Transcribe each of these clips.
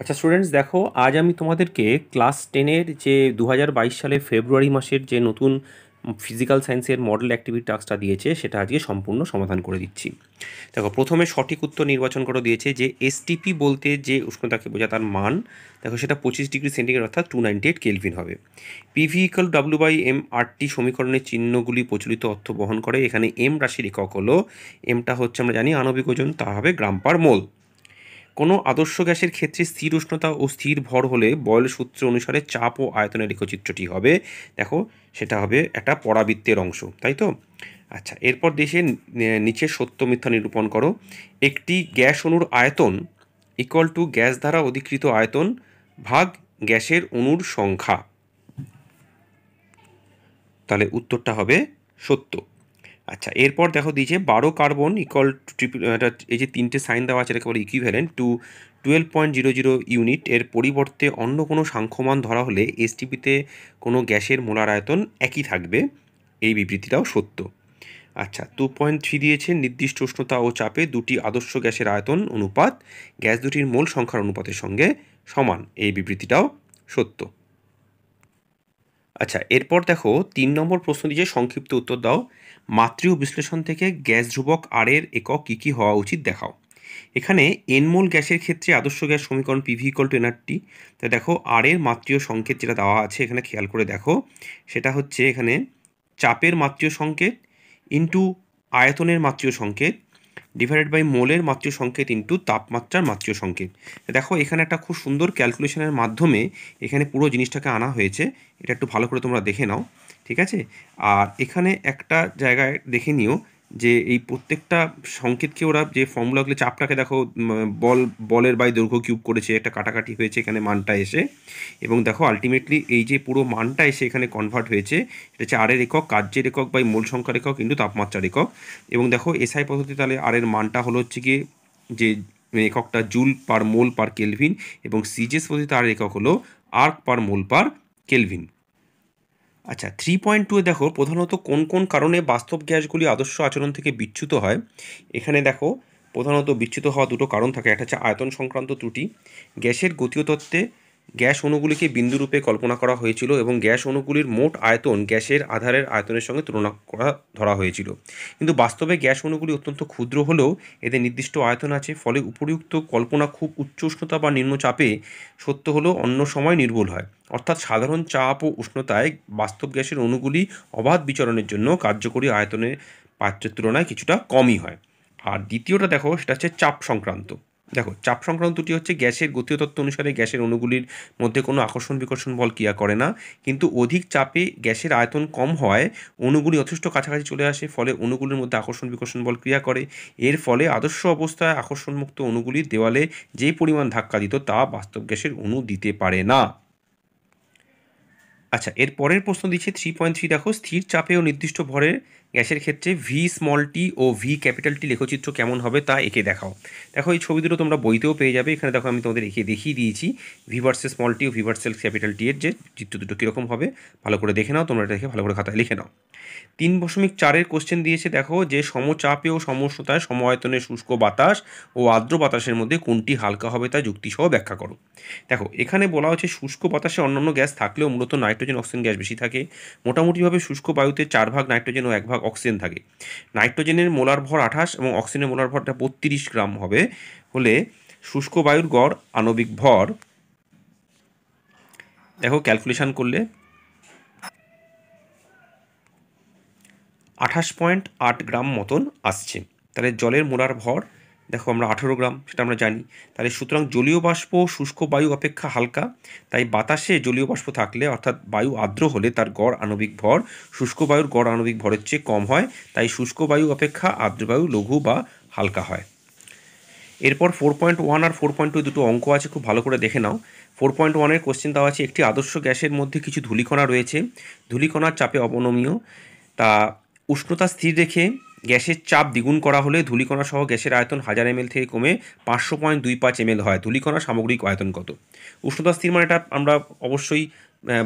আচ্ছা স্টুডেন্টস দেখো আজ আমি তোমাদেরকে ক্লাস টেনের যে দু সালে ফেব্রুয়ারি মাসের যে নতুন ফিজিক্যাল সায়েন্সের মডেল অ্যাক্টিভিটি টাস্কটা দিয়েছে সেটা আজকে সম্পূর্ণ সমাধান করে দিচ্ছি দেখো প্রথমে সঠিক উত্তর নির্বাচন করে দিয়েছে যে এসটিপি বলতে যে উষ্ণতাকে বোঝা তার মান দেখো সেটা পঁচিশ ডিগ্রি সেন্টিগ্রেড অর্থাৎ টু নাইনটি এইট কেলভিন হবে PV W by M RT সমীকরণের চিহ্নগুলি প্রচলিত অর্থ বহন করে এখানে এম রাশির একক হলো এমটা হচ্ছে আমরা জানি আণবিক ওজন তা হবে গ্রাম পার মোল কোনো আদর্শ গ্যাসের ক্ষেত্রে স্থির উষ্ণতা ও স্থির ভর হলে বয়ল সূত্র অনুসারে চাপ ও আয়তনের রেখচিত্রটি হবে দেখো সেটা হবে একটা পরাবৃত্তের অংশ তাই তো আচ্ছা এরপর দেশে নিচে সত্য মিথ্যা নিরূপণ করো একটি গ্যাস অণুর আয়তন ইকুয়াল টু গ্যাস দ্বারা অধিকৃত আয়তন ভাগ গ্যাসের অণুর সংখ্যা তাহলে উত্তরটা হবে সত্য আচ্ছা এরপর দেখো দিয়েছে বারো কার্বন ইকল ট্রিপল এই যে তিনটে সাইন দেওয়া আছে এটাকে বলে equivalent to twelve point zero zero unit এর পরিবর্তে অন্য কোনো সাংখ্যমান ধরা হলে এসটিপিতে কোনো গ্যাসের মোলার আয়তন একই থাকবে এই বিবৃতিটাও সত্য আচ্ছা টু পয়েন্ট থ্রি দিয়েছে নির্দিষ্ট উষ্ণতা ও চাপে দুটি আদর্শ গ্যাসের আয়তন অনুপাত গ্যাস দুটির মূল সংখ্যার অনুপাতের সঙ্গে সমান এই বিবৃতিটাও সত্য আচ্ছা এরপর দেখো তিন নম্বর প্রশ্ন দিয়ে সংক্ষিপ্ত উত্তর দাও মাতৃ বিশ্লেষণ থেকে গ্যাস ধ্রুবক আর এর একক কী কী হওয়া উচিত দেখাও এখানে এনমোল গ্যাসের ক্ষেত্রে আদর্শ গ্যাস সমীকরণ পিভি ইকল টু এনআরটি তা দেখো আর এর মাতৃয় সংকেত যেটা দেওয়া আছে এখানে খেয়াল করে দেখো সেটা হচ্ছে এখানে চাপের মাতৃয় সংকেত ইন্টু আয়তনের মাতৃয় সংকেত ডিভাইডেড বাই মোলের মাত্রীয় সংকেত ইন্টু তাপমাত্রার মাত্রীয় সংকেত দেখো এখানে একটা খুব সুন্দর ক্যালকুলেশনের মাধ্যমে এখানে পুরো জিনিসটাকে আনা হয়েছে এটা একটু ভালো করে তোমরা দেখে নাও ঠিক আছে আর এখানে একটা জায়গায় দেখে নিও যে এই প্রত্যেকটা সংকেতকে ওরা যে ফর্মুলাগুলো চাপটাকে দেখো বল বলের বাই দৈর্ঘ্য কিউব করেছে একটা কাটাকাটি হয়েছে এখানে মানটা এসে এবং দেখো আলটিমেটলি এই যে পুরো মানটা এসে এখানে কনভার্ট হয়েছে এটা হচ্ছে আরের একক কার্যের একক বা মূল সংখ্যার একক কিন্তু তাপমাত্রার একক এবং দেখো এসআই পদ্ধতি তাহলে আরের মানটা হলো হচ্ছে গিয়ে যে মানে এককটা joule per mole per kelvin এবং সিজেস পদ্ধতিতে আরের একক হলো erg per mole per kelvin আচ্ছা থ্রি পয়েন্ট টু দেখো প্রধানত কোন কোন কারণে বাস্তব গ্যাসগুলি আদর্শ আচরণ থেকে বিচ্যুত হয় এখানে দেখো প্রধানত বিচ্যুত হওয়া দুটো কারণ থাকে একটা হচ্ছে আয়তন সংক্রান্ত ত্রুটি গ্যাসের গতীয় তত্ত্বে গ্যাস অণুগুলিকে বিন্দুরূপে কল্পনা করা হয়েছিল এবং গ্যাস অণুগুলির মোট আয়তন গ্যাসের আধারের আয়তনের সঙ্গে তুলনা করা ধরা হয়েছিল কিন্তু বাস্তবে গ্যাস অণুগুলি অত্যন্ত ক্ষুদ্র হলেও এদের নির্দিষ্ট আয়তন আছে ফলে উপরিউক্ত কল্পনা খুব উচ্চ উষ্ণতা বা নিম্ন চাপে সত্য হলেও অন্য সময় নির্ভুল হয় অর্থাৎ সাধারণ চাপ ও উষ্ণতায় বাস্তব গ্যাসের অণুগুলি অবাধ বিচরণের জন্য কার্যকরী আয়তনের পাত্রের তুলনায় কিছুটা কমই হয় আর দ্বিতীয়টা দেখো সেটা হচ্ছে চাপ সংক্রান্ত দেখো চাপ সংক্রান্ত দুটি হচ্ছে গ্যাসের গতীয় তত্ত্ব অনুসারে গ্যাসের অণুগুলির মধ্যে কোনো আকর্ষণ বিকর্ষণ বল ক্রিয়া করে না কিন্তু অধিক চাপে গ্যাসের আয়তন কম হয় অণুগুলি যথেষ্ট কাছাকাছি চলে আসে ফলে অণুগুলির মধ্যে আকর্ষণ বিকর্ষণ বল ক্রিয়া করে এর ফলে আদর্শ অবস্থায় আকর্ষণমুক্ত অণুগুলি দেওয়ালে যে পরিমাণ ধাক্কা দিত তা বাস্তব গ্যাসের অণু দিতে পারে না আচ্ছা এর পরের প্রশ্ন দিচ্ছে থ্রি পয়েন্ট থ্রি দেখো স্থির চাপে ও নির্দিষ্ট ভরের গ্যাসের ক্ষেত্রে ভি স্মল টি ও ভি ক্যাপিটাল টি লেখচিত্র কেমন হবে তা এঁকে দেখাও দেখো এই ছবি দুটো তোমরা বইতেও পেয়ে যাবে এখানে দেখো আমি তোমাদের এঁকে দেখিয়ে দিয়েছি ভি ভার্সেস স্মল টি ও ভি ভার্সেস ক্যাপিটাল টি এর যে চিত্র দুটো কীরকম হবে ভালো করে দেখে নাও তোমরা এটাকে দেখে ভালো করে খাতায় লিখে নাও তিন দশমিক চারের কোশ্চেন দিয়েছে দেখো যে সমচাপে ও সমস্যতায় সমায়তনের শুষ্ক বাতাস ও আর্দ্র বাতাসের মধ্যে কোনটি হালকা হবে তা যুক্তিসহ ব্যাখ্যা করো দেখো এখানে বলা হচ্ছে শুষ্ক বাতাসে অন্যান্য গ্যাস থাকলেও মূলত নাইট্রোজেন অক্সিজেন গ্যাস বেশি থাকে মোটামুটিভাবে শুষ্ক বায়ুতে চার ভাগ নাইট্রোজেন ও এক ভাগ অক্সিজেন থাকে নাইট্রোজেনের মোলার ভর আঠাশ এবং অক্সিজেনের মোলার ভরটা বত্রিশ গ্রাম হবে হলে শুষ্ক বায়ুর গড় আণবিক ভর দেখো ক্যালকুলেশন করলে আঠাশ পয়েন্ট আট গ্রাম মতন আসছে তাহলে জলের মোলার ভর দেখো আমরা আঠেরো গ্রাম সেটা আমরা জানি তাহলে সুতরাং জলীয় বাষ্প শুষ্ক বায়ু অপেক্ষা হালকা তাই বাতাসে জলীয় বাষ্প থাকলে অর্থাৎ বায়ু আর্দ্র হলে তার গড় আণবিক ভর শুষ্ক বায়ুর গড় আণবিক ভরের চেয়ে কম হয় তাই শুষ্ক বায়ু অপেক্ষা আর্দ্র বায়ু লঘু বা হালকা হয় এরপর ফোর পয়েন্ট ওয়ান আর ফোর পয়েন্ট টু দুটো অঙ্ক আছে খুব ভালো করে দেখে নাও ফোর পয়েন্ট ওয়ানের কোশ্চেন দেওয়া আছে একটি আদর্শ গ্যাসের মধ্যে কিছু ধূলিকণা রয়েছে ধূলিকণার চাপে অবনমীয় তা উষ্ণতা স্থির রেখে গ্যাসের চাপ দ্বিগুণ করা হলে ধূলিকণা সহ গ্যাসের আয়তন হাজার এমএল থেকে কমে পাঁচশো পয়েন্ট দুই পাঁচ এমএল হয় ধুলিকণা সামগ্রিক আয়তন কত উষ্ণতা স্থির মানেটা আমরা অবশ্যই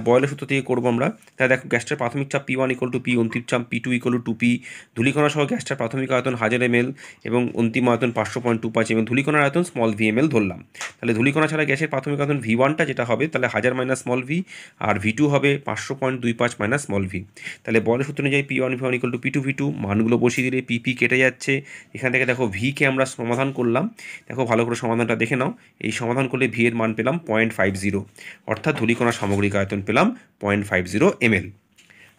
বয়লের সূত্র থেকে করবো আমরা তাহলে দেখো গ্যাসটার প্রাথমিক চাপ P one equal to P অন্তিম চাপ P two equal to P ধুলিকণা সহ গ্যাসটার প্রাথমিক আয়তন হাজার এম এল এবং অন্তিম আয়তন পাঁচশো পয়েন্ট টু পাঁচ এবং ধুলিকোনার ধুলিকণার আয়তন স্মল ভি এম এল ধরলাম তাহলে ধুলিকণা ছাড়া গ্যাসের প্রাথমিক আয়তন ভি ওয়ানটা যেটা হবে তাহলে হাজার মাইনাস স্মল ভি আর ভি টু হবে পাঁচশো পয়েন্ট দুই পাঁচ মাইনাস স্মল ভি তাহলে বয়লের সূত্র অনুযায়ী P one V one equal to P two V two মানগুলো বসিয়ে দিলে পি পি কেটে যাচ্ছে এখান থেকে দেখো ভিকে আমরা সমাধান করলাম দেখো ভালো করে সমাধানটা দেখে নাও এই সমাধান করলে ভি এর মান পেলাম পয়েন্ট ফাইভ জিরো অর্থাৎ ধুলিকণার সামগ্রিক আয়তন আয়তন পেলাম পয়েন্ট ফাইভ জিরো এমএল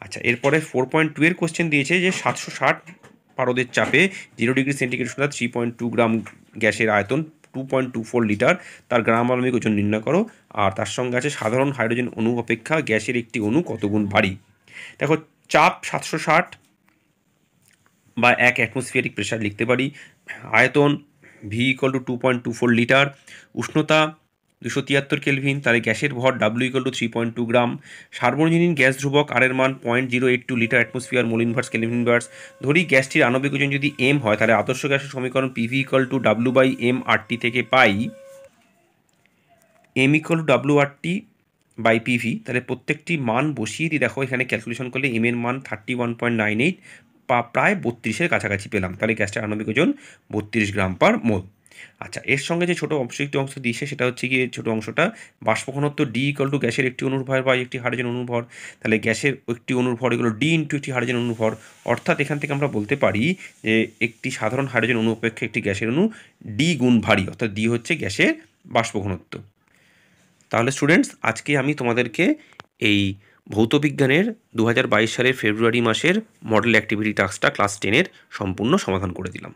আচ্ছা এরপরে ফোর পয়েন্ট টু এর কোশ্চেন দিয়েছে যে সাতশো ষাট পারদের চাপে জিরো ডিগ্রি সেন্টিগ্রেড সুন্দর থ্রি পয়েন্ট টু গ্রাম গ্যাসের আয়তন two point two four litre তার গ্রাম আলমিক ওজন নির্ণয় করো আর তার সঙ্গে আছে সাধারণ হাইড্রোজেন অণু অপেক্ষা গ্যাসের একটি অণু কতগুণ ভারী দেখো চাপ সাতশো ষাট বা এক অ্যাটমসফিয়ারিক প্রেশার লিখতে পারি আয়তন V equal to two point two four litre উষ্ণতা দুশো তিয়াত্তর কেলভিন তাহলে গ্যাসের ভর W equal to three point two gram সার্বজনীন গ্যাস ধ্রুবক আর এর মান point zero eight two litre atmosphere mole inverse kelvin inverse ধরি গ্যাসটির আণবিক ওজন যদি এম হয় তাহলে আদর্শ গ্যাসের সমীকরণ PV equal to W by M R T থেকে পাই M equal W W R T by PV তাহলে প্রত্যেকটি মান বসিয়ে দিয়ে দেখো এখানে ক্যালকুলেশন করলে এম এর মান thirty one point nine eight প্রায় বত্রিশের কাছাকাছি পেলাম তাহলে গ্যাসটির আণবিক ওজন বত্রিশ গ্রাম পার মোল আচ্ছা এর সঙ্গে যে ছোটো অংশ একটি অংশ দিয়েছে সেটা হচ্ছে গিয়ে ছোটো অংশটা বাষ্পঘনত্ব ডি ইকল টু গ্যাসের একটি অনুর্ভর বা একটি হাইড্রোজেন অনুর্ভর তাহলে গ্যাসের একটি অনুর্ভর এগুলো ডি ইন্টু একটি হাইড্রোজেন অনুর্ভর অর্থাৎ এখান থেকে আমরা বলতে পারি যে একটি সাধারণ হাইড্রোজেন অনু অপেক্ষা একটি গ্যাসের অনু ডি গুণ ভারী অর্থাৎ ডি হচ্ছে গ্যাসের বাষ্পঘনত্ব তাহলে স্টুডেন্টস আজকে আমি তোমাদেরকে এই ভৌতবিজ্ঞানের দু সালের ফেব্রুয়ারি মাসের মডেল অ্যাক্টিভিটি টাস্কটা ক্লাস টেনের সম্পূর্ণ সমাধান করে দিলাম